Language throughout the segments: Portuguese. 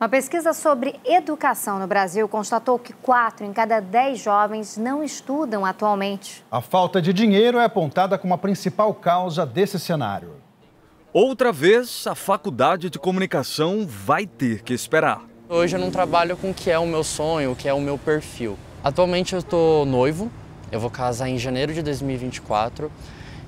Uma pesquisa sobre educação no Brasil constatou que 4 em cada 10 jovens não estudam atualmente. A falta de dinheiro é apontada como a principal causa desse cenário. Outra vez, a faculdade de comunicação vai ter que esperar. Hoje eu não trabalho com o que é o meu sonho, o que é o meu perfil. Atualmente eu estou noivo, eu vou casar em janeiro de 2024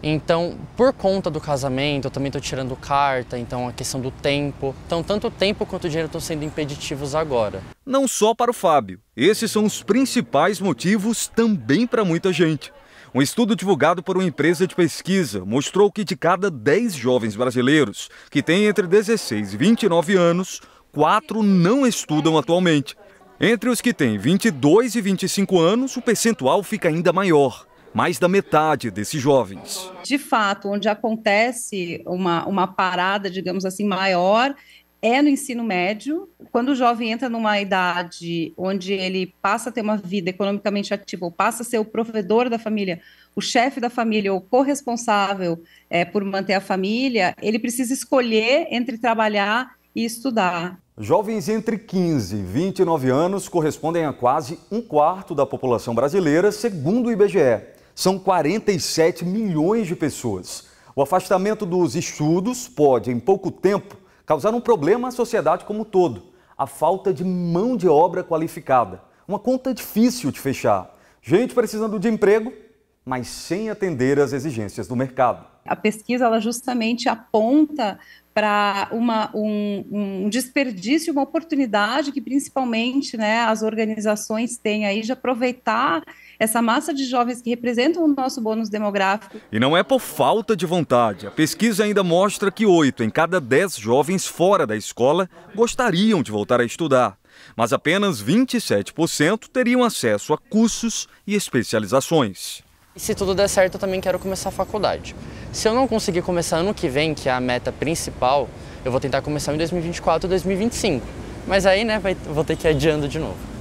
então, por conta do casamento, eu também estou tirando carta, então a questão do tempo. Então, tanto o tempo quanto o dinheiro estão sendo impeditivos agora. Não só para o Fábio. Esses são os principais motivos também para muita gente. Um estudo divulgado por uma empresa de pesquisa mostrou que de cada 10 jovens brasileiros que têm entre 16 e 29 anos, 4 não estudam atualmente. Entre os que têm 22 e 25 anos, o percentual fica ainda maior mais da metade desses jovens. De fato, onde acontece uma, uma parada, digamos assim, maior é no ensino médio. Quando o jovem entra numa idade onde ele passa a ter uma vida economicamente ativa, ou passa a ser o provedor da família, o chefe da família, ou corresponsável é, por manter a família, ele precisa escolher entre trabalhar e estudar. Jovens entre 15 e 29 anos correspondem a quase um quarto da população brasileira, segundo o IBGE são 47 milhões de pessoas. O afastamento dos estudos pode, em pouco tempo, causar um problema à sociedade como um todo. A falta de mão de obra qualificada. Uma conta difícil de fechar. Gente precisando de emprego mas sem atender às exigências do mercado. A pesquisa ela justamente aponta para um, um, desperdício, uma oportunidade que principalmente né, as organizações têm aí de aproveitar essa massa de jovens que representam o nosso bônus demográfico. E não é por falta de vontade. A pesquisa ainda mostra que oito em cada dez jovens fora da escola gostariam de voltar a estudar. Mas apenas 27% teriam acesso a cursos e especializações. E se tudo der certo, eu também quero começar a faculdade. Se eu não conseguir começar ano que vem, que é a meta principal, eu vou tentar começar em 2024 ou 2025. Mas aí, né, vai, vou ter que ir adiando de novo.